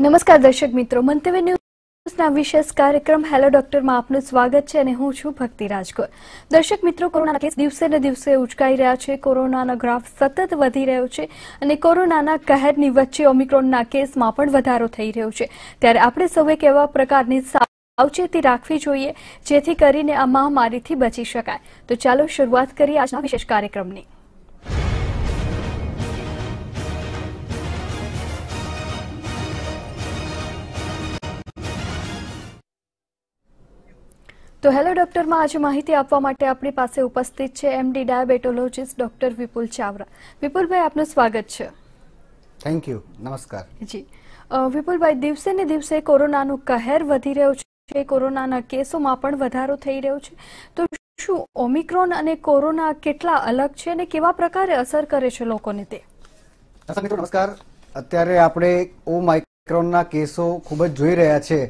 નમસ્કાર દર્શક મિત્રો મંતવ્ય ન્યૂઝના વિશેષ કાર્યક્રમ હેલો ડોક્ટરમાં આપનું સ્વાગત છે અને હું છું ભક્તિ રાજકોર દર્શક મિત્રો કોરોના કેસ દિવસે ને દિવસે ઉચકાઈ રહ્યા છે કોરોનાનો ગ્રાફ સતત વધી રહ્યો છે અને કોરોનાના કહેરની વચ્ચે ઓમિક્રોનના કેસમાં પણ વધારો થઈ રહ્યો છે ત્યારે આપણે સૌએ કેવા પ્રકારની સાવચેતી રાખવી જોઈએ જેથી કરીને આ મહામારીથી બચી શકાય તો ચાલો શરૂઆત કરીએ આજના વિશેષ કાર્યક્રમની તો હેલો ડોક્ટરમાં આજે માહિતી આપવા માટે આપણી પાસે ઉપસ્થિત છે એમડી ડાયાબેટોલોજીસ્ટ ડોક્ટર વિપુલ ચાવરા વિપુલભાઈ આપનું સ્વાગત છે થેન્ક યુ નમસ્કાર જી વિપુલભાઈ દિવસે ને દિવસે કોરોનાનું કહેર વધી રહ્યો છે કોરોનાના કેસોમાં પણ વધારો થઈ રહ્યો છે તો શું ઓમિક્રોન અને કોરોના કેટલા અલગ છે અને કેવા પ્રકારે અસર કરે છે લોકોને તે નમસ્કાર અત્યારે આપણે ઓમાઇક્રોનના કેસો ખૂબ જ જોઈ રહ્યા છે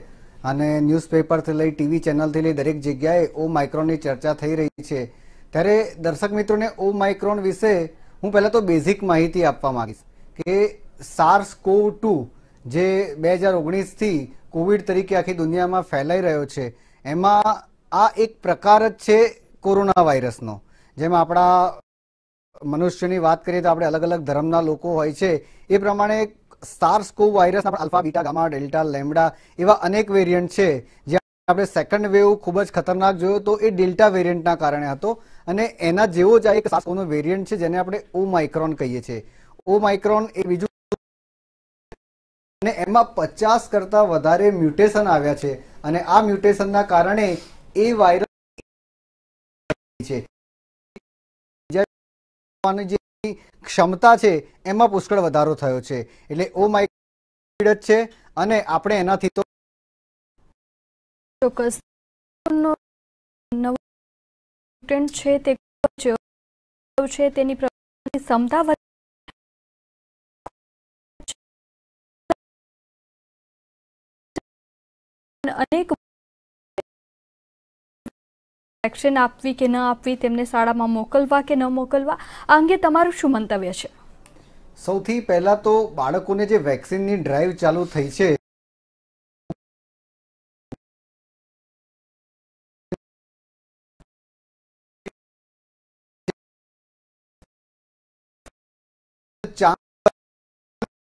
અને ન્યૂઝપેપરથી લઈ ટીવી ચેનલથી લઈ દરેક જગ્યાએ ઓ માઇક્રોનની ચર્ચા થઈ રહી છે ત્યારે દર્શક મિત્રોને ઓ માઇક્રોન વિશે હું પહેલાં તો બેઝિક માહિતી આપવા માંગીશ કે સાર્સ કોવ ટુ જે બે હજાર ઓગણીસથી કોવિડ તરીકે આખી દુનિયામાં ફેલાઈ રહ્યો છે એમાં આ એક પ્રકાર જ છે કોરોના વાયરસનો જેમાં આપણા મનુષ્યની વાત કરીએ તો આપણે અલગ અલગ ધર્મના લોકો હોય છે એ પ્રમાણે સાર્સ કોવ વાયરસના alpha beta gamma delta lambda એવા અનેક વેરિયન્ટ છે જે આપણે સેકન્ડ વેવ ખૂબ જ ખતરનાક જોયો તો એ ડેલ્ટા વેરિયન્ટના કારણે હતો અને એના જેવો જ આ એક સાસકોનો વેરિયન્ટ છે જેને આપણે ઓ માઇક્રોન કહીએ છીએ ઓ માઇક્રોન એ બીજું અને એમાં પચાસ કરતાં વધારે મ્યુટેશન આવ્યા છે અને આ મ્યુટેશનના કારણે એ વાયરસ છે ક્ષમતા છે એમાં પુષ્કળ વધારો થયો છે એટલે ઓ માય છે અને આપણે એનાથી તો ચોક્કસ નવો છે તે છે તેની ક્ષમતા અનેક એક્શન આપવી કે ન આપવી તેમને શાળામાં મોકલવા કે ન મોકલવા આ અંગે તમારું શું મંતવ્ય છે સૌથી પહેલા તો બાળકોને જે વેક્સિનની ડ્રાઈવ ચાલુ થઈ છે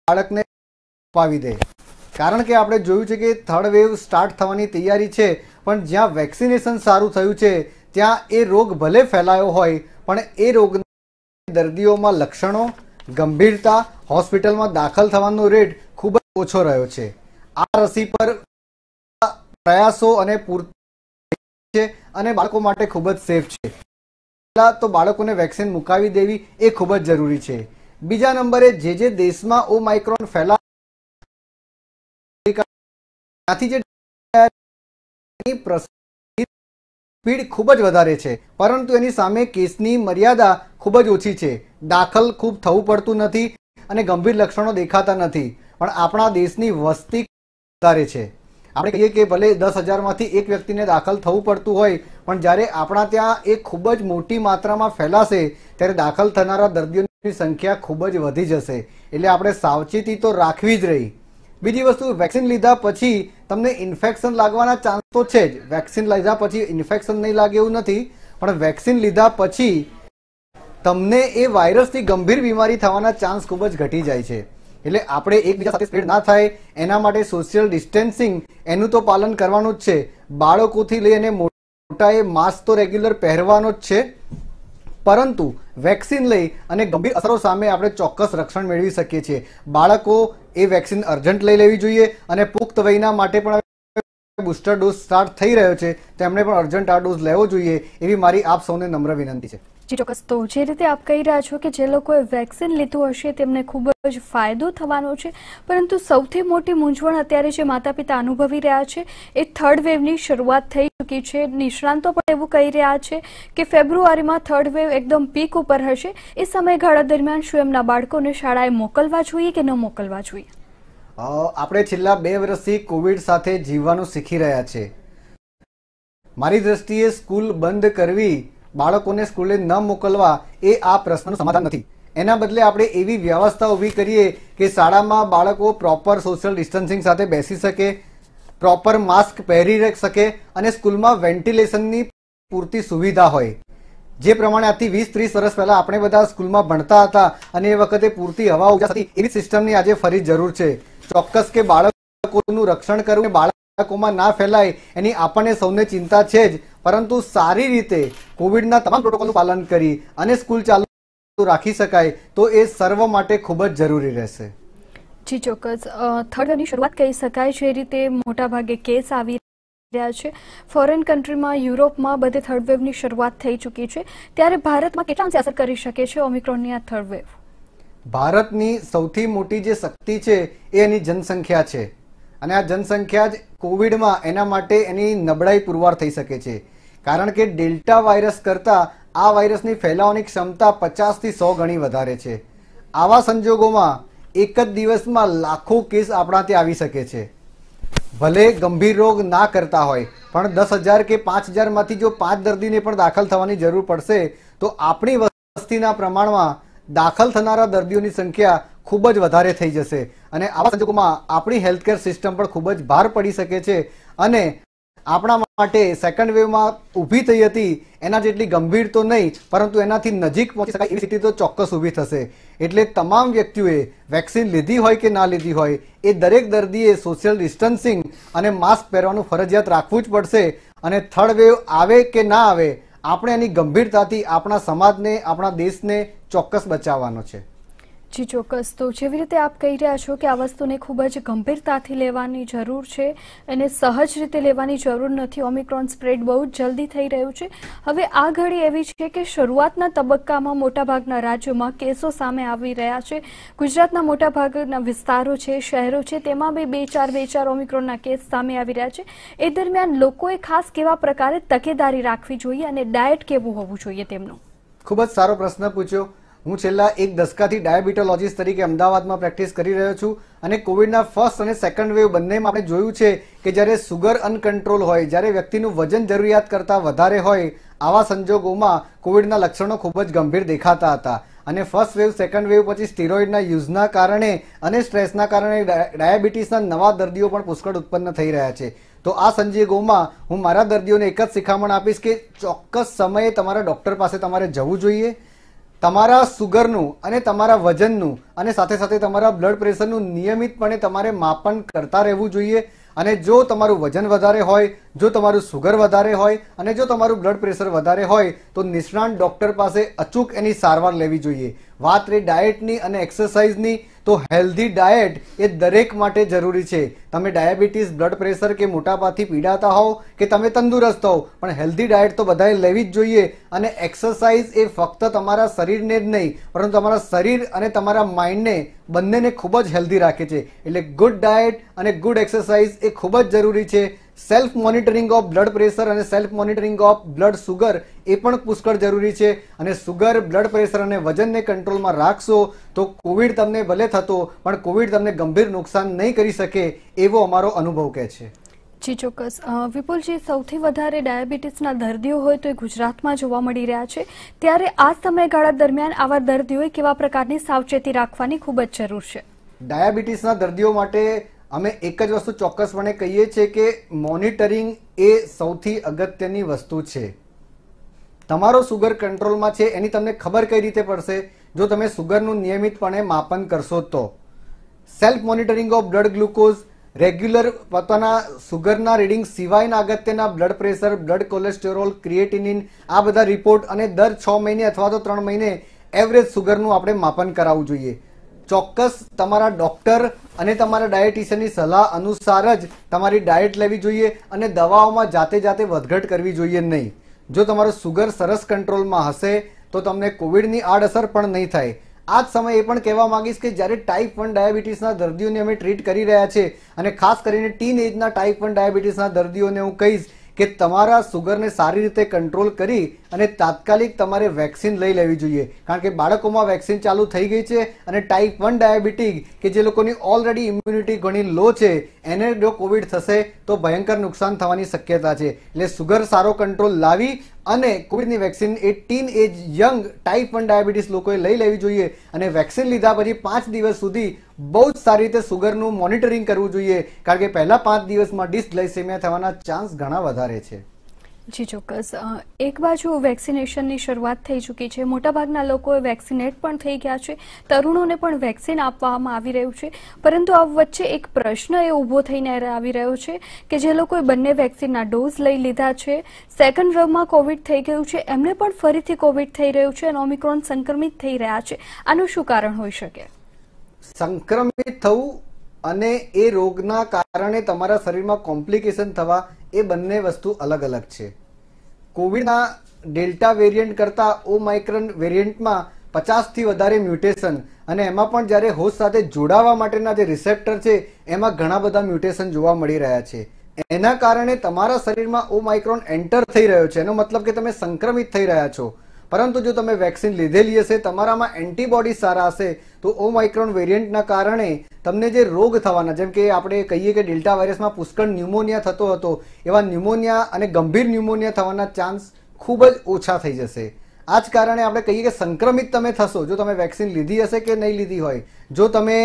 બાળકને અપાવી દે કારણ કે આપણે જોયું છે કે થર્ડ વેવ સ્ટાર્ટ થવાની તૈયારી છે પણ જ્યાં વેક્સિનેશન સારું થયું છે ત્યાં એ રોગ ભલે ફેલાયો હોય પણ એ રોગ દર્દીઓમાં લક્ષણો ગંભીરતા હોસ્પિટલમાં દાખલ થવાનો રેટ ખૂબ જ ઓછો રહ્યો છે આ રસી પર પ્રયાસો અને પૂરતી છે અને બાળકો માટે ખૂબ જ સેફ છે પહેલાં તો બાળકોને વેક્સિન મુકાવી દેવી એ ખૂબ જ જરૂરી છે બીજા નંબરે જે જે દેશમાં ઓમાઇક્રોન ફેલા ત્યાંથી જે સ્પીડ ખૂબ જ વધારે છે પરંતુ એની સામે કેસની મર્યાદા ખૂબ જ ઓછી છે દાખલ ખૂબ થવું પડતું નથી અને ગંભીર લક્ષણો દેખાતા નથી પણ આપણા દેશની વસ્તી વધારે છે આપણે કહીએ કે ભલે દસ હજારમાંથી એક વ્યક્તિને દાખલ થવું પડતું હોય પણ જ્યારે આપણા ત્યાં એ ખૂબ જ મોટી માત્રામાં ફેલાશે ત્યારે દાખલ થનારા દર્દીઓની સંખ્યા ખૂબ જ વધી જશે એટલે આપણે સાવચેતી તો રાખવી જ રહી બીજી વસ્તુ વેક્સિન લીધા પછી તમને ઇન્ફેક્શન લાગવાના ચાન્સ તો છે જ વેક્સિન લીધા પછી ઇન્ફેક્શન નહીં લાગે એવું નથી પણ વેક્સિન લીધા પછી તમને એ વાયરસની ગંભીર બીમારી થવાના ચાન્સ ખૂબ જ ઘટી જાય છે એટલે આપણે એકબીજા સાથે સ્પ્રેડ ના થાય એના માટે સોશિયલ ડિસ્ટન્સિંગ એનું તો પાલન કરવાનું જ છે બાળકોથી લઈ અને મોટાએ માસ્ક તો રેગ્યુલર પહેરવાનો જ છે પરંતુ વેક્સિન લઈ અને ગંભીર અસરો સામે આપણે ચોક્કસ રક્ષણ મેળવી શકીએ છીએ બાળકો એ વેક્સિન અર્જન્ટ લઈ લેવી જોઈએ અને પુખ્ત વયના માટે પણ બુસ્ટર ડોઝ સ્ટાર્ટ થઈ રહ્યો છે તેમણે પણ અર્જન્ટ આ ડોઝ લેવો જોઈએ એવી મારી આપ સૌને નમ્ર વિનંતી છે જી ચોક્કસ તો જે રીતે આપ કહી રહ્યા છો કે જે લોકોએ વેક્સિન લીધું હશે તેમને ખૂબ જ ફાયદો થવાનો છે પરંતુ સૌથી મોટી મૂંઝવણ અત્યારે જે માતા પિતા અનુભવી રહ્યા છે એ થર્ડ વેવની શરૂઆત થઈ ચૂકી છે નિષ્ણાંતો પણ એવું કહી રહ્યા છે કે ફેબ્રુઆરીમાં થર્ડ વેવ એકદમ પીક ઉપર હશે એ સમયગાળા દરમિયાન શું એમના બાળકોને શાળાએ મોકલવા જોઈએ કે ન મોકલવા જોઈએ આપણે છેલ્લા બે વર્ષથી કોવિડ સાથે જીવવાનું શીખી રહ્યા છે મારી દ્રષ્ટિએ સ્કૂલ બંધ કરવી બાળકોને સ્કૂલે ન મોકલવા એ આ પ્રશ્નનું સમાધાન નથી એના બદલે આપણે એવી વ્યવસ્થા ઊભી કરીએ કે શાળામાં બાળકો પ્રોપર સોશિયલ ડિસ્ટન્સિંગ સાથે બેસી શકે પ્રોપર માસ્ક પહેરી શકે અને સ્કૂલમાં વેન્ટિલેશનની પૂરતી સુવિધા હોય જે પ્રમાણે આજથી વીસ ત્રીસ વર્ષ પહેલા આપણે બધા સ્કૂલમાં ભણતા હતા અને એ વખતે પૂરતી હવા ઉજા એવી સિસ્ટમની આજે ફરી જરૂર છે ચોક્કસ કે બાળકોનું રક્ષણ કરવું બાળકોમાં ના ફેલાય એની આપણને સૌને ચિંતા છે જ પરંતુ સારી રીતે કોવિડના તમામ પ્રોટોકોલનું પાલન કરી અને સ્કૂલ ચાલુ રાખી શકાય તો એ સર્વ માટે ખૂબ જ જરૂરી રહેશે જી ચોક્કસ થર્ડ વેવની શરૂઆત કહી શકાય છે એ રીતે મોટાભાગે કેસ આવી રહ્યા છે ફોરેન કન્ટ્રીમાં યુરોપમાં બધે થર્ડ વેવની શરૂઆત થઈ ચૂકી છે ત્યારે ભારતમાં કેટલા અંશે અસર કરી શકે છે ઓમિક્રોનની આ થર્ડ વેવ ભારતની સૌથી મોટી જે શક્તિ છે એ એની જનસંખ્યા છે અને આ જનસંખ્યા જ કોવિડમાં એના માટે એની નબળાઈ પુરવાર થઈ શકે છે કારણ કે ડેલ્ટા વાયરસ કરતાં આ વાયરસની ફેલાવાની ક્ષમતા પચાસથી સો ગણી વધારે છે આવા સંજોગોમાં એક જ દિવસમાં લાખો કેસ આપણા ત્યાં આવી શકે છે ભલે ગંભીર રોગ ના કરતા હોય પણ દસ હજાર કે પાંચ હજારમાંથી જો પાંચ દર્દીને પણ દાખલ થવાની જરૂર પડશે તો આપણી વસ્તીના પ્રમાણમાં દાખલ થનારા દર્દીઓની સંખ્યા ખૂબ જ વધારે થઈ જશે અને આવા સંજોગોમાં આપણી હેલ્થકેર સિસ્ટમ પણ ખૂબ જ ભાર પડી શકે છે અને આપણા માટે સેકન્ડ વેવમાં ઊભી થઈ હતી એના જેટલી ગંભીર તો નહીં પરંતુ એનાથી નજીક પહોંચી શકાય એવી સ્થિતિ તો ચોક્કસ ઊભી થશે એટલે તમામ વ્યક્તિઓએ વેક્સિન લીધી હોય કે ના લીધી હોય એ દરેક દર્દીએ સોશિયલ ડિસ્ટન્સિંગ અને માસ્ક પહેરવાનું ફરજિયાત રાખવું જ પડશે અને થર્ડ વેવ આવે કે ના આવે આપણે એની ગંભીરતાથી આપણા સમાજને આપણા દેશને ચોક્કસ બચાવવાનો છે જી ચોક્કસ તો જેવી રીતે આપ કહી રહ્યા છો કે આ વસ્તુને ખૂબ જ ગંભીરતાથી લેવાની જરૂર છે અને સહજ રીતે લેવાની જરૂર નથી ઓમિક્રોન સ્પ્રેડ બહુ જ જલ્દી થઈ રહ્યું છે હવે આ ઘડી એવી છે કે શરૂઆતના તબક્કામાં મોટાભાગના રાજ્યોમાં કેસો સામે આવી રહ્યા છે ગુજરાતના મોટાભાગના વિસ્તારો છે શહેરો છે તેમાં બી બે ચાર બે ચાર ઓમિક્રોનના કેસ સામે આવી રહ્યા છે એ દરમિયાન લોકોએ ખાસ કેવા પ્રકારે તકેદારી રાખવી જોઈએ અને ડાયટ કેવું હોવું જોઈએ તેમનું ખૂબ જ સારો પ્રશ્ન પૂછ્યો હું છેલ્લા એક દસકાથી ડાયાબિટોલોજીસ્ટ તરીકે અમદાવાદમાં પ્રેક્ટિસ કરી રહ્યો છું અને કોવિડના ફર્સ્ટ અને સેકન્ડ વેવ બંનેમાં આપણે જોયું છે કે જ્યારે સુગર અનકન્ટ્રોલ હોય જ્યારે વ્યક્તિનું વજન જરૂરિયાત કરતાં વધારે હોય આવા સંજોગોમાં કોવિડના લક્ષણો ખૂબ જ ગંભીર દેખાતા હતા અને ફર્સ્ટ વેવ સેકન્ડ વેવ પછી સ્ટીરોઇડના યુઝના કારણે અને સ્ટ્રેસના કારણે ડાયાબિટીસના નવા દર્દીઓ પણ પુષ્કળ ઉત્પન્ન થઈ રહ્યા છે તો આ સંજોગોમાં હું મારા દર્દીઓને એક જ શિખામણ આપીશ કે ચોક્કસ સમયે તમારા ડૉક્ટર પાસે તમારે જવું જોઈએ તમારા સુગરનું અને તમારા વજનનું અને સાથે સાથે તમારા બ્લડ પ્રેશરનું નિયમિતપણે તમારે માપન કરતા રહેવું જોઈએ અને જો તમારું વજન વધારે હોય જો તમારું સુગર વધારે હોય અને જો તમારું બ્લડ પ્રેશર વધારે હોય તો નિષ્ણાંત ડૉક્ટર પાસે અચૂક એની સારવાર લેવી જોઈએ વાત રહી ડાયટની અને એક્સરસાઇઝની તો હેલ્ધી ડાયટ એ દરેક માટે જરૂરી છે તમે ડાયાબિટીસ બ્લડ પ્રેશર કે મોટાપાથી પીડાતા હોવ કે તમે તંદુરસ્ત હોવ પણ હેલ્ધી ડાયટ તો બધાએ લેવી જ જોઈએ અને એક્સરસાઇઝ એ ફક્ત તમારા શરીરને જ નહીં પરંતુ તમારા શરીર અને તમારા માઇન્ડને બંનેને ખૂબ જ હેલ્ધી રાખે છે એટલે ગુડ ડાયટ અને ગુડ એક્સરસાઇઝ એ ખૂબ જ જરૂરી છે self monitoring of blood pressure અને self monitoring of blood sugar એ પણ પુષ્કળ જરૂરી છે અને સુગર બ્લડ પ્રેશર અને વજનને કંટ્રોલમાં રાખશો તો કોવિડ તમને ભલે થતો પણ કોવિડ તમને ગંભીર નુકસાન નહીં કરી શકે એવો અમારો અનુભવ કહે છે જી ચોક્કસ વિપુલજી સૌથી વધારે ડાયાબિટીસના દર્દીઓ હોય તો એ ગુજરાતમાં જોવા મળી રહ્યા છે ત્યારે આ સમયગાળા દરમિયાન આવા દર્દીઓએ કેવા પ્રકારની સાવચેતી રાખવાની ખૂબ જ જરૂર છે ડાયાબિટીસના દર્દીઓ માટે અમે એક જ વસ્તુ ચોક્કસપણે કહીએ છીએ કે મોનિટરિંગ એ સૌથી અગત્યની વસ્તુ છે તમારો સુગર કંટ્રોલમાં છે એની તમને ખબર કઈ રીતે પડશે જો તમે સુગરનું નિયમિતપણે માપન કરશો તો self monitoring of blood glucose regular પોતાના સુગરના રીડિંગ સિવાયના અગત્યના blood pressure blood cholesterol creatinine આ બધા રિપોર્ટ અને દર છ મહિને અથવા તો ત્રણ મહિને એવરેજ સુગરનું આપણે માપન કરાવવું જોઈએ ચોક્કસ તમારા ડોક્ટર અને તમારા ડાયટિશિયનની સલાહ અનુસાર જ તમારી ડાયટ લેવી જોઈએ અને દવાઓમાં જાતે જાતે વધઘટ કરવી જોઈએ નહીં જો તમારો સુગર સરસ કંટ્રોલમાં હશે તો તમને કોવિડની આડઅસર પણ નહીં થાય આ જ સમયે એ પણ કહેવા માંગીશ કે જ્યારે ટાઈપ વન ડાયાબિટીસના દર્દીઓને અમે ટ્રીટ કરી રહ્યા છે અને ખાસ કરીને ટીન એજના ટાઈપ વન ડાયાબિટીસના દર્દીઓને હું કહીશ કે તમારા સુગરને સારી રીતે કંટ્રોલ કરી અને તાત્કાલિક તમારે વેક્સિન લઈ લેવી જોઈએ કારણ કે બાળકોમાં વેક્સિન ચાલુ થઈ ગઈ છે અને ટાઈપ વન ડાયાબિટીક કે જે લોકોની ઓલરેડી ઇમ્યુનિટી ઘણી લો છે એને જો કોવિડ થશે તો ભયંકર નુકસાન થવાની શક્યતા છે એટલે સુગર સારો કંટ્રોલ લાવી અને કોવિડની વેક્સિન એ teenage young type one diabetes લોકોએ લઈ લેવી જોઈએ અને વેક્સિન લીધા પછી પાંચ દિવસ સુધી બહુ જ સારી રીતે સુગરનું મોનિટરિંગ કરવું જોઈએ કારણ કે પહેલા પાંચ દિવસમાં ડિસ્ગ્લાઇસેમિયા થવાના ચાન્સ ઘણા વધારે છે જી ચોક્કસ એક બાજુ વેક્સિનેશનની શરૂઆત થઈ ચૂકી છે મોટાભાગના લોકો વેક્સિનેટ પણ થઈ ગયા છે તરુણોને પણ વેક્સિન આપવામાં આવી રહ્યું છે પરંતુ આ વચ્ચે એક પ્રશ્ન એ ઊભો થઈને આવી રહ્યો છે કે જે લોકોએ બંને વેક્સિનના ડોઝ લઈ લીધા છે સેકન્ડ વેવમાં કોવિડ થઈ ગયું છે એમને પણ ફરીથી કોવિડ થઈ રહ્યું છે અને ઓમિક્રોન સંક્રમિત થઈ રહ્યા છે આનું શું કારણ હોઈ શકે સંક્રમિત થવું અને એ રોગના કારણે તમારા શરીરમાં કોમ્પ્લિકેશન થવા એ બંને વસ્તુ અલગ અલગ છે કોવિડના ડેલ્ટા વેરિયન્ટ કરતાં ઓમાઇક્રન વેરિયન્ટમાં પચાસથી વધારે મ્યુટેશન અને એમાં પણ જ્યારે હોશ સાથે જોડાવા માટેના જે રિસેપ્ટર છે એમાં ઘણા બધા મ્યુટેશન જોવા મળી રહ્યા છે એના કારણે તમારા શરીરમાં ઓ માઇક્રોન એન્ટર થઈ રહ્યો છે એનો મતલબ કે તમે સંક્રમિત થઈ રહ્યા છો પરંતુ જો તમે વેક્સિન લીધેલી હશે તમારામાં એન્ટીબોડી સારા હશે તો ઓમાઇક્રોન વેરિયન્ટના કારણે તમને જે રોગ થવાના જેમ કે આપણે કહીએ કે ડેલ્ટા વાયરસમાં પુષ્કળ ન્યુમોનિયા થતો હતો એવા ન્યુમોનિયા અને ગંભીર ન્યુમોનિયા થવાના ચાન્સ ખૂબ જ ઓછા થઈ જશે આ જ કારણે આપણે કહીએ કે સંક્રમિત તમે થશો જો તમે વેક્સિન લીધી હશે કે નહીં લીધી હોય જો તમે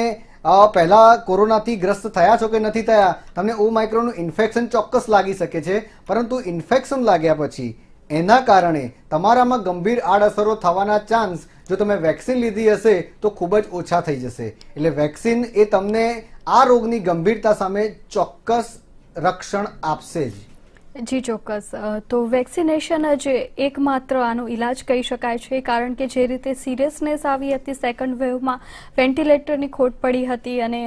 પહેલાં કોરોનાથી ગ્રસ્ત થયા છો કે નથી થયા તમને ઓમાઇક્રોનનું ઇન્ફેક્શન ચોક્કસ લાગી શકે છે પરંતુ ઇન્ફેક્શન લાગ્યા પછી એના કારણે તમારામાં ગંભીર આડઅસરો થવાના ચાન્સ જો તમે વેક્સિન લીધી હશે તો ખૂબ જ ઓછા થઈ જશે એટલે વેક્સિન એ તમને આ રોગની ગંભીરતા સામે ચોક્કસ રક્ષણ આપશે જ જી ચોક્કસ તો વેક્સિનેશન જ એકમાત્ર આનો ઇલાજ કહી શકાય છે કારણ કે જે રીતે સિરિયસનેસ આવી હતી સેકન્ડ વેવમાં વેન્ટિલેટરની ખોટ પડી હતી અને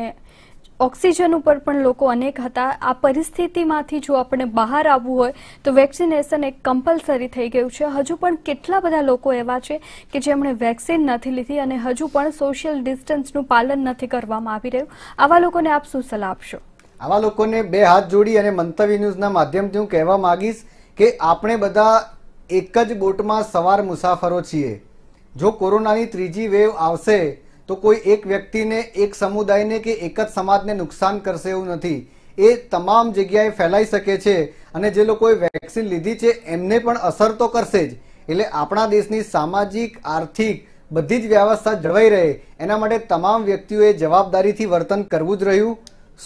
ઓક્સિજન ઉપર પણ લોકો અનેક હતા આ પરિસ્થિતિમાંથી જો આપણે બહાર આવવું હોય તો વેક્સિનેશન એક કમ્પલસરી થઈ ગયું છે હજુ પણ કેટલા બધા લોકો એવા છે કે જેમણે વેક્સિન નથી લીધી અને હજુ પણ સોશિયલ ડિસ્ટન્સનું પાલન નથી કરવામાં આવી રહ્યું આવા લોકોને આપ શું સલાહ આપશો આવા લોકોને બે હાથ જોડી અને મંતવ્ય ન્યૂઝના માધ્યમથી હું કહેવા માંગીશ કે આપણે બધા એક જ બોટમાં સવાર મુસાફરો છીએ જો કોરોનાની ત્રીજી વેવ આવશે તો કોઈ એક વ્યક્તિને એક સમુદાયને કે એક જ સમાજને નુકસાન કરશે એવું નથી એ તમામ જગ્યાએ ફેલાઈ શકે છે અને જે લોકોએ વેક્સિન લીધી છે એમને પણ અસર તો કરશે જ એટલે આપણા દેશની સામાજિક આર્થિક બધી જ વ્યવસ્થા જળવાઈ રહે એના માટે તમામ વ્યક્તિઓએ જવાબદારીથી વર્તન કરવું જ રહ્યું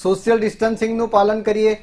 સોશિયલ ડિસ્ટન્સિંગનું પાલન કરીએ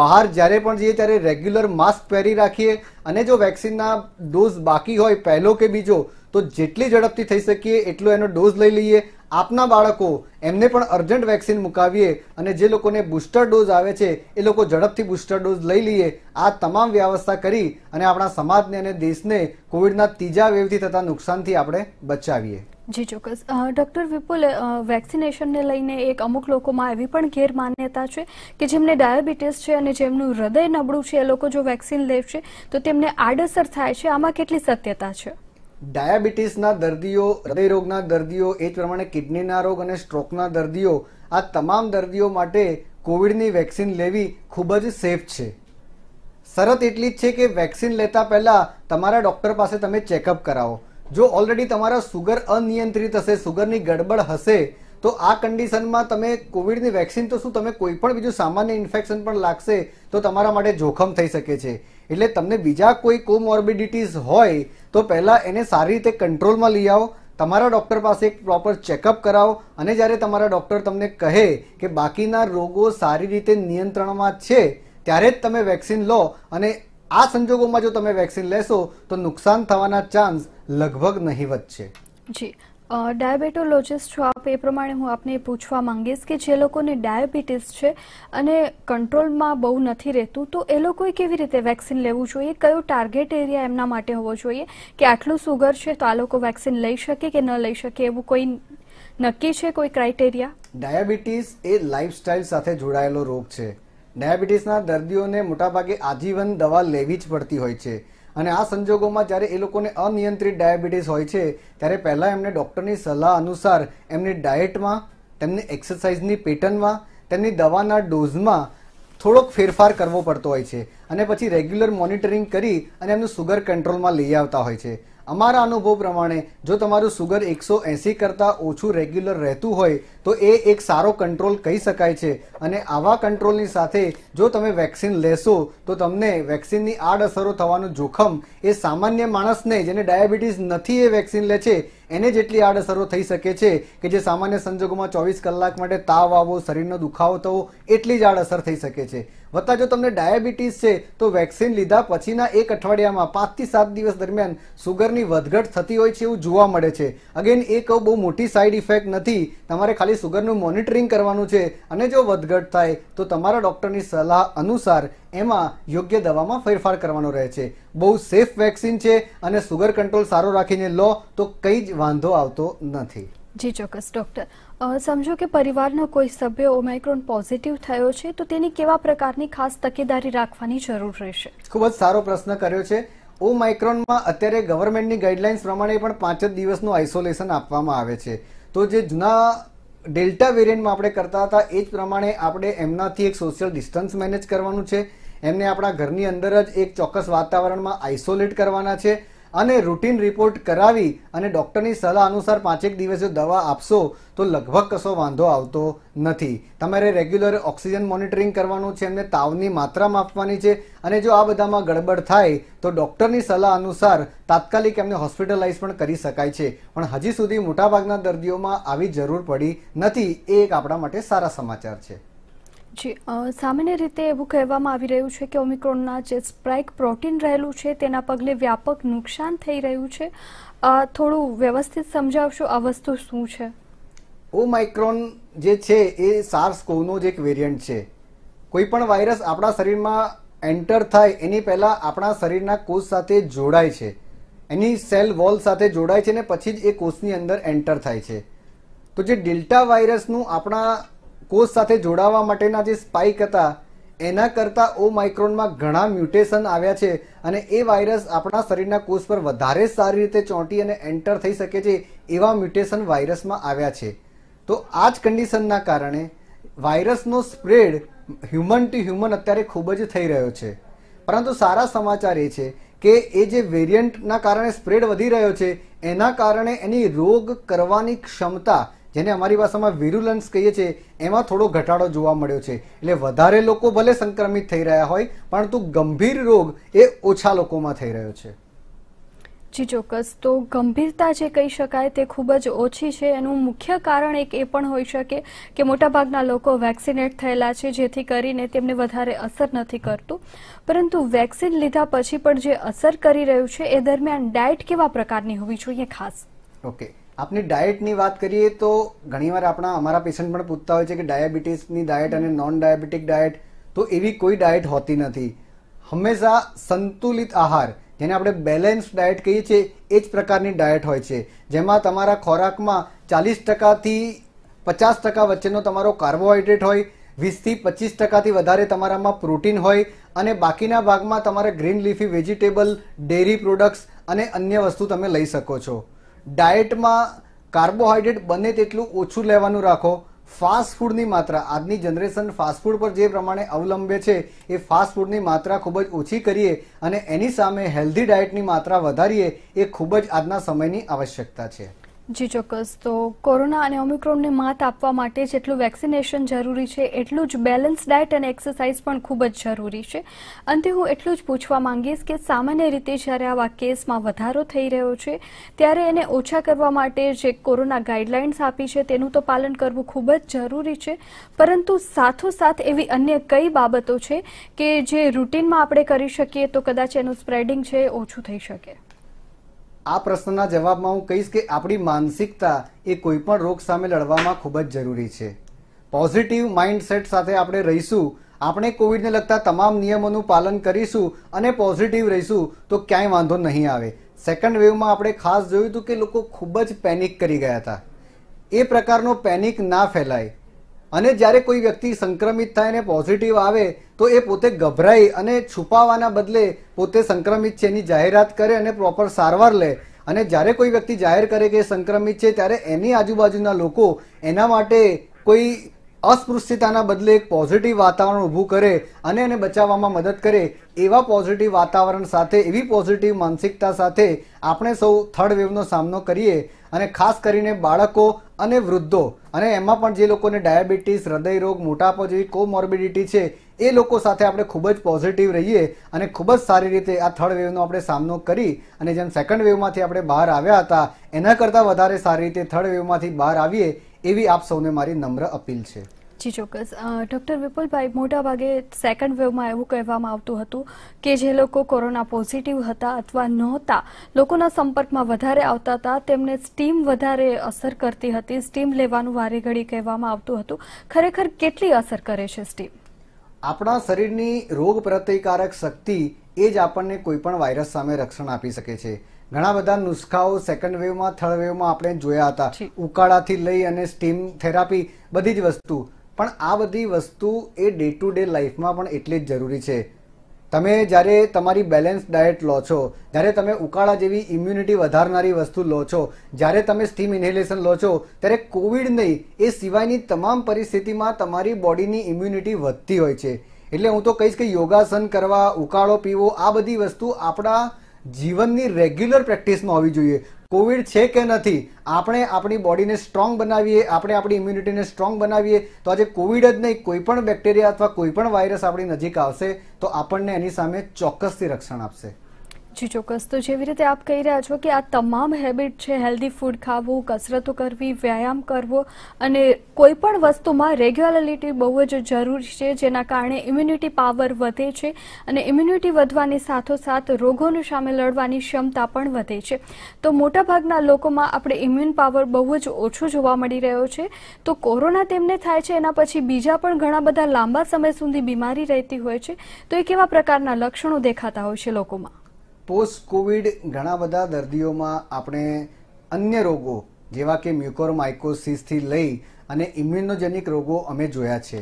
બહાર જ્યારે પણ જઈએ ત્યારે રેગ્યુલર માસ્ક પહેરી રાખીએ અને જો વેક્સિનના ડોઝ બાકી હોય પહેલો કે બીજો તો જેટલી ઝડપથી થઈ શકીએ એટલો એનો ડોઝ લઈ લઈએ આપના બાળકો એમને પણ અર્જન્ટ વેક્સિન મુકાવીએ અને જે લોકોને બુસ્ટર ડોઝ આવે છે એ લોકો ઝડપથી બુસ્ટર ડોઝ લઈ લઈએ આ તમામ વ્યવસ્થા કરી અને આપણા સમાજને અને દેશને કોવિડના ત્રીજા વેવથી થતા નુકસાનથી આપણે બચાવીએ જી ચોક્કસ ડૉક્ટર વિપુલ વેક્સિનેશનને લઈને એક અમુક લોકોમાં એવી પણ ગેરમાન્યતા છે કે જેમને ડાયાબિટીસ છે અને જેમનું હૃદય નબળું છે એ લોકો જો વેક્સિન લે છે તો તેમને આડઅસર થાય છે આમાં કેટલી સત્યતા છે ડાયાબિટીસના દર્દીઓ હૃદયરોગના દર્દીઓ એ જ પ્રમાણે કિડનીના રોગ અને સ્ટ્રોકના દર્દીઓ આ તમામ દર્દીઓ માટે કોવિડની વેક્સિન લેવી ખૂબ જ સેફ છે શરત એટલી જ છે કે વેક્સિન લેતા પહેલાં તમારા ડૉક્ટર પાસે તમે ચેકઅપ કરાવો જો ઓલરેડી તમારા સુગર અનિયંત્રિત હશે સુગરની ગડબડ હશે તો આ કન્ડિશનમાં તમે કોવિડની વેક્સિન તો શું તમે કોઈ પણ બીજું સામાન્ય ઇન્ફેક્શન પણ લાગશે તો તમારા માટે જોખમ થઈ શકે છે એટલે તમને બીજા કોઈ કોમોર્બિડિટીઝ હોય તો પહેલાં એને સારી રીતે કંટ્રોલમાં લઈ આવો તમારા ડૉક્ટર પાસે એક પ્રોપર ચેકઅપ કરાવો અને જ્યારે તમારા ડૉક્ટર તમને કહે કે બાકીના રોગો સારી રીતે નિયંત્રણમાં છે ત્યારે જ તમે વેક્સિન લો અને આ સંજોગોમાં જો તમે વેક્સિન લેશો તો નુકસાન થવાના ચાન્સ લગભગ નહીવત છે જી ડાયાબેટોલોજિસ્ટ છો આપ એ પ્રમાણે હું આપને પૂછવા માંગીશ કે જે લોકોને ડાયાબિટીસ છે અને કંટ્રોલમાં બહુ નથી રહેતું તો એ લોકોએ કેવી રીતે વેક્સિન લેવું જોઈએ કયો ટાર્ગેટ એરિયા એમના માટે હોવો જોઈએ કે આટલું સુગર છે તો આ લોકો વેક્સિન લઈ શકે કે ન લઈ શકે એવું કોઈ નક્કી છે કોઈ ક્રાઇટેરિયા ડાયાબિટીસ એ લાઇફસ્ટાઇલ સાથે જોડાયેલો રોગ છે ડાયાબિટીસના દર્દીઓને મોટાભાગે આજીવન દવા લેવી જ પડતી હોય છે અને આ સંજોગોમાં જ્યારે એ લોકોને અનિયંત્રિત ડાયાબિટીસ હોય છે ત્યારે પહેલાં એમને ડૉક્ટરની સલાહ અનુસાર એમની ડાયટમાં તેમની એક્સરસાઇઝની પેટર્નમાં તેમની દવાના ડોઝમાં થોડોક ફેરફાર કરવો પડતો હોય છે અને પછી રેગ્યુલર મોનિટરિંગ કરી અને એમનું સુગર કંટ્રોલમાં લઈ આવતા હોય છે અમારા અનુભવ પ્રમાણે જો તમારું સુગર એકસો એંસી કરતાં ઓછું રેગ્યુલર રહેતું હોય તો એ એક સારો કંટ્રોલ કહી શકાય છે અને આવા કંટ્રોલની સાથે જો તમે વેક્સિન લેશો તો તમને વેક્સિનની આડઅસરો થવાનું જોખમ એ સામાન્ય માણસને જેને ડાયાબિટીસ નથી એ વેક્સિન લે છે એને જેટલી આડઅસરો થઈ શકે છે કે જે સામાન્ય સંજોગોમાં ચોવીસ કલાક માટે તાવ આવવો શરીરનો દુખાવો થવો એટલી જ આડઅસર થઈ શકે છે વત્તા જો તમને ડાયાબિટીસ છે તો વેક્સિન લીધા પછીના એક અઠવાડિયામાં પાંચથી સાત દિવસ દરમિયાન સુગરની વધઘટ થતી હોય છે એવું જોવા મળે છે અગેન એ કહું બહુ મોટી સાઈડ ઇફેક્ટ નથી તમારે ખાલી તમારી સુગરનું મોનિટરિંગ કરવાનું છે અને જો વધઘટ થાય તો તમારા ડૉક્ટરની સલાહ અનુસાર એમાં યોગ્ય દવામાં ફેરફાર કરવાનો રહે છે બહુ સેફ વેક્સિન છે અને સુગર કંટ્રોલ સારો રાખીને લો તો કંઈ જ વાંધો આવતો નથી જી ચોક્કસ ડૉક્ટર સમજો કે પરિવારનો કોઈ સભ્ય ઓમાઇક્રોન પોઝિટિવ થયો છે તો તેની કેવા પ્રકારની ખાસ તકેદારી રાખવાની જરૂર રહેશે ખૂબ જ સારો પ્રશ્ન કર્યો છે ઓમાઇક્રોનમાં અત્યારે ગવર્મેન્ટની ગાઈડલાઇન્સ પ્રમાણે પણ પાંચ જ દિવસનું આઇસોલેશન આપવામાં આવે છે તો જે જૂના ડેલ્ટા વેરિયન્ટમાં આપણે કરતા હતા એ જ પ્રમાણે આપણે એમનાથી એક સોશિયલ ડિસ્ટન્સ મેનેજ કરવાનું છે એમને આપણા ઘરની અંદર જ એક ચોક્કસ વાતાવરણમાં આઇસોલેટ કરવાના છે અને રૂટીન રિપોર્ટ કરાવી અને ડૉક્ટરની સલાહ અનુસાર પાંચેક દિવસે દવા આપશો તો લગભગ કશો વાંધો આવતો નથી તમારે રેગ્યુલર ઓક્સિજન મોનિટરિંગ કરવાનું છે એમને તાવની માત્રા માપવાની છે અને જો આ બધામાં ગડબડ થાય તો ડૉક્ટરની સલાહ અનુસાર તાત્કાલિક એમને હોસ્પિટલાઇઝ પણ કરી શકાય છે પણ હજી સુધી મોટાભાગના દર્દીઓમાં આવી જરૂર પડી નથી એ એક આપણા માટે સારા સમાચાર છે જી સામાન્ય રીતે એવું કહેવામાં આવી રહ્યું છે કે ઓમિક્રોનના જે સ્પ્રાઇક પ્રોટીન રહેલું છે તેના પગલે વ્યાપક નુકસાન થઈ રહ્યું છે થોડું વ્યવસ્થિત સમજાવશો આ વસ્તુ શું છે ઓમાઇક્રોન જે છે એ સાર્સ કોવનો જ એક વેરિયન્ટ છે કોઈ પણ વાયરસ આપણા શરીરમાં એન્ટર થાય એની પહેલા આપણા શરીરના કોષ સાથે જોડાય છે એની સેલ વોલ સાથે જોડાય છે ને પછી જ એ કોષની અંદર એન્ટર થાય છે તો જે ડેલ્ટા વાયરસનું આપણા કોષ સાથે જોડાવા માટેના જે સ્પાઇક હતા એના કરતાં ઓ માઇક્રોનમાં ઘણા મ્યુટેશન આવ્યા છે અને એ વાયરસ આપણા શરીરના કોષ પર વધારે સારી રીતે ચોંટી અને એન્ટર થઈ શકે છે એવા મ્યુટેશન વાયરસમાં આવ્યા છે તો આ જ કન્ડિશનના કારણે વાયરસનો સ્પ્રેડ હ્યુમન ટુ હ્યુમન અત્યારે ખૂબ જ થઈ રહ્યો છે પરંતુ સારા સમાચાર એ છે કે એ જે વેરિયન્ટના કારણે સ્પ્રેડ વધી રહ્યો છે એના કારણે એની રોગ કરવાની ક્ષમતા જેને અમારી ભાષામાં વિરુલન્સ કહીએ છીએ એમાં થોડો ઘટાડો જોવા મળ્યો છે એટલે વધારે લોકો ભલે સંક્રમિત થઈ રહ્યા હોય પરંતુ ગંભીર રોગ એ ઓછા લોકોમાં થઈ રહ્યો છે જી ચોક્કસ તો ગંભીરતા જે કહી શકાય તે ખૂબ જ ઓછી છે એનું મુખ્ય કારણ એક એ પણ હોઈ શકે કે મોટાભાગના લોકો વેક્સિનેટ થયેલા છે જેથી કરીને તેમને વધારે અસર નથી કરતું પરંતુ વેક્સિન લીધા પછી પણ જે અસર કરી રહ્યું છે એ દરમિયાન ડાયટ કેવા પ્રકારની હોવી જોઈએ ખાસ ઓકે આપની ડાયટની વાત કરીએ તો ઘણીવાર આપણા અમારા પેશન્ટ પણ પૂછતા હોય છે કે ડાયાબિટીસની ડાયટ અને નોન ડાયાબિટીક ડાયટ તો એવી કોઈ ડાયટ હોતી નથી હંમેશા સંતુલિત આહાર જેને આપણે બેલેન્સ ડાયટ કહીએ છીએ એ જ પ્રકારની ડાયટ હોય છે જેમાં તમારા ખોરાકમાં ચાલીસ ટકાથી પચાસ ટકા વચ્ચેનો તમારો કાર્બોહાઈડ્રેટ હોય વીસથી પચીસ ટકાથી વધારે તમારામાં પ્રોટીન હોય અને બાકીના ભાગમાં તમારે green leafy vegetable dairy products અને અન્ય વસ્તુ તમે લઈ શકો છો ડાયટમાં કાર્બોહાઈડ્રેટ બને તેટલું ઓછું લેવાનું રાખો ફાસ્ટ ફૂડની માત્રા આજની જનરેશન ફાસ્ટ ફૂડ પર જે પ્રમાણે અવલંબે છે એ ફાસ્ટ ફૂડની માત્રા ખૂબ જ ઓછી કરીએ અને એની સામે હેલ્ધી ડાયટની માત્રા વધારીએ એ ખૂબ જ આજના સમયની આવશ્યકતા છે જી ચોક્કસ તો કોરોના અને ઓમિક્રોનને માત આપવા માટે જેટલું વેક્સિનેશન જરૂરી છે એટલું જ બેલેન્સ ડાયટ અને એક્સરસાઇઝ પણ ખૂબ જ જરૂરી છે અંતે હું એટલું જ પૂછવા માંગીશ કે સામાન્ય રીતે જ્યારે આવા કેસમાં વધારો થઈ રહ્યો છે ત્યારે એને ઓછા કરવા માટે જે કોરોના ગાઈડલાઇન્સ આપી છે તેનું તો પાલન કરવું ખૂબ જ જરૂરી છે પરંતુ સાથોસાથ એવી અન્ય કઈ બાબતો છે કે જે રૂટીનમાં આપણે કરી શકીએ તો કદાચ એનું સ્પ્રેડિંગ છે ઓછું થઈ શકે આ પ્રશ્નના જવાબમાં હું કહીશ કે આપણી માનસિકતા એ કોઈપણ રોગ સામે લડવામાં ખૂબ જ જરૂરી છે પોઝિટિવ માઇન્ડસેટ સાથે આપણે રહીશું આપણે કોવિડને લગતા તમામ નિયમોનું પાલન કરીશું અને પોઝિટિવ રહીશું તો ક્યાંય વાંધો નહીં આવે સેકન્ડ વેવમાં આપણે ખાસ જોયું હતું કે લોકો ખૂબ જ પેનિક કરી ગયા હતા એ પ્રકારનો પેનિક ના ફેલાય અને જ્યારે કોઈ વ્યક્તિ સંક્રમિત થાય અને પોઝિટિવ આવે તો એ પોતે ગભરાઈ અને છુપાવાના બદલે પોતે સંક્રમિત છે એની જાહેરાત કરે અને પ્રોપર સારવાર લે અને જ્યારે કોઈ વ્યક્તિ જાહેર કરે કે સંક્રમિત છે ત્યારે એની આજુબાજુના લોકો એના માટે કોઈ અસ્પૃશ્યતાના બદલે એક પોઝિટિવ વાતાવરણ ઊભું કરે અને એને બચાવવામાં મદદ કરે એવા પોઝિટિવ વાતાવરણ સાથે એવી પોઝિટિવ માનસિકતા સાથે આપણે સૌ થર્ડ વેવનો સામનો કરીએ અને ખાસ કરીને બાળકો અને વૃદ્ધો અને એમાં પણ જે લોકોને ડાયાબિટીસ હૃદયરોગ મોટાપો જેવી કોમોર્બિડિટી છે એ લોકો સાથે આપણે ખૂબ જ પોઝિટિવ રહીએ અને ખૂબ જ સારી રીતે આ થર્ડ વેવનો આપણે સામનો કરી અને જેમ સેકન્ડ વેવમાંથી આપણે બહાર આવ્યા હતા એના કરતાં વધારે સારી રીતે થર્ડ વેવમાંથી બહાર આવીએ એવી આપ સૌને મારી નમ્ર અપીલ છે જી ચોક્કસ ડૉક્ટર વિપુલભાઈ મોટા ભાગે સેકન્ડ વેવમાં એવું કહેવામાં આવતું હતું કે જે લોકો કોરોના પોઝિટિવ હતા અથવા નહોતા લોકોના સંપર્કમાં વધારે આવતા હતા તેમને સ્ટીમ વધારે અસર કરતી હતી સ્ટીમ લેવાનું વારે ઘડી કહેવામાં આવતું હતું ખરેખર કેટલી અસર કરે છે સ્ટીમ આપણા શરીરની રોગ પ્રતિકારક શક્તિ એ જ આપણને કોઈપણ વાયરસ સામે રક્ષણ આપી શકે છે ઘણા બધા નુસ્ખાઓ સેકન્ડ વેવમાં થર્ડ વેવમાં આપણે જોયા હતા ઉકાળાથી લઈ અને સ્ટીમ થેરાપી બધી જ વસ્તુ પણ આ બધી વસ્તુ એ ડે ટુ ડે લાઈફમાં પણ એટલી જ જરૂરી છે તમે જ્યારે તમારી બેલેન્સ ડાયટ લો છો જ્યારે તમે ઉકાળા જેવી ઇમ્યુનિટી વધારનારી વસ્તુ લો છો જ્યારે તમે સ્ટીમ ઇન્હેલેશન લો છો ત્યારે કોવિડ નહીં એ સિવાયની તમામ પરિસ્થિતિમાં તમારી બોડીની ઇમ્યુનિટી વધતી હોય છે એટલે હું તો કહીશ કે યોગાસન કરવા ઉકાળો પીવો આ બધી વસ્તુ આપણા જીવનની રેગ્યુલર પ્રેક્ટિસમાં હોવી જોઈએ કોવિડ છે કે નથી આપણે આપણી બોડીને સ્ટ્રોંગ બનાવીએ આપણે આપણી ઇમ્યુનિટીને સ્ટ્રોંગ બનાવીએ તો આજે કોવિડ જ નહીં કોઈ પણ બેક્ટેરિયા અથવા કોઈ પણ વાયરસ આપણી નજીક આવશે તો આપણને એની સામે ચોક્કસથી રક્ષણ આપશે જી ચોક્કસ તો જેવી રીતે આપ કહી રહ્યા છો કે આ તમામ હેબિટ છે હેલ્ધી ફૂડ ખાવું કસરતો કરવી વ્યાયામ કરવો અને કોઈ પણ વસ્તુમાં રેગ્યુલરિટી બહુ જ જરૂરી છે જેના કારણે ઇમ્યુનિટી પાવર વધે છે અને ઇમ્યુનિટી વધવાની સાથોસાથ રોગોની સામે લડવાની ક્ષમતા પણ વધે છે તો મોટાભાગના લોકોમાં આપણે ઇમ્યુન પાવર બહુ જ ઓછો જોવા મળી રહ્યો છે તો કોરોના તેમને થાય છે એના પછી બીજા પણ ઘણા બધા લાંબા સમય સુધી બીમારી રહેતી હોય છે તો એ કેવા પ્રકારના લક્ષણો દેખાતા હોય છે લોકોમાં પોસ્ટ કોવિડ ઘણા બધા દર્દીઓમાં આપણે અન્ય રોગો જેવા કે મ્યુકોરમાઇકોસિસથી લઈ અને ઇમ્યુનોજેનિક રોગો અમે જોયા છે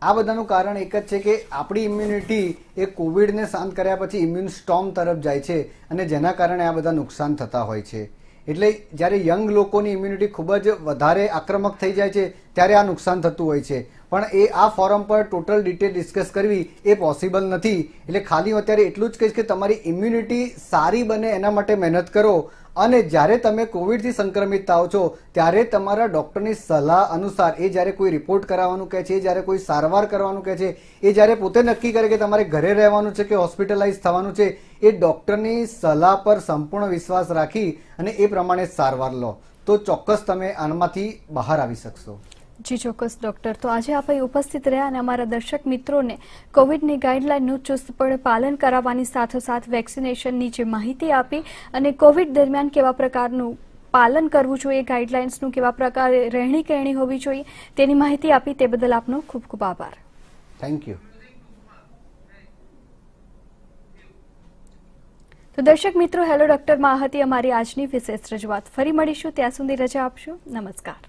આ બધાનું કારણ એક જ છે કે આપણી ઇમ્યુનિટી એ કોવિડને શાંત કર્યા પછી ઇમ્યુન સ્ટોમ તરફ જાય છે અને જેના કારણે આ બધા નુકસાન થતા હોય છે એટલે જ્યારે યંગ લોકોની ઇમ્યુનિટી ખૂબ જ વધારે આક્રમક થઈ જાય છે ત્યારે આ નુકસાન થતું હોય છે પણ એ આ ફોરમ પર ટોટલ ડિટેલ ડિસ્કસ કરવી એ પોસિબલ નથી એટલે ખાલી અત્યારે એટલું જ કહીશ કે તમારી ઇમ્યુનિટી સારી બને એના માટે મહેનત કરો અને જ્યારે તમે કોવિડથી સંક્રમિત થાવ છો ત્યારે તમારા ડૉક્ટરની સલાહ અનુસાર એ જ્યારે કોઈ રિપોર્ટ કરાવવાનું કહે છે જ્યારે કોઈ સારવાર કરવાનું કહે છે એ જ્યારે પોતે નક્કી કરે કે તમારે ઘરે રહેવાનું છે કે હોસ્પિટલાઇઝ થવાનું છે એ ડૉક્ટરની સલાહ પર સંપૂર્ણ વિશ્વાસ રાખી અને એ પ્રમાણે સારવાર લો તો ચોક્કસ તમે આનમાંથી બહાર આવી શકશો જી ચોક્કસ ડોક્ટર તો આજે આપણે ઉપસ્થિત રહ્યા અને અમારા દર્શક મિત્રોને કોવિડની ગાઈડલાઇનનું ચુસ્તપણે પાલન કરાવવાની સાથોસાથ વેક્સિનેશનની જે માહિતી આપી અને કોવિડ દરમિયાન કેવા પ્રકારનું પાલન કરવું જોઈએ ગાઈડલાઇન્સનું કેવા પ્રકારે રહેણી કહેણી હોવી જોઈએ તેની માહિતી આપી તે બદલ આપનો ખૂબ ખૂબ આભાર થેન્ક યુ તો દર્શક મિત્રો હેલો ડોક્ટરમાં હતી અમારી આજની વિશેષ રજૂઆત ફરી મળીશું ત્યાં સુધી રજા આપશો નમસ્કાર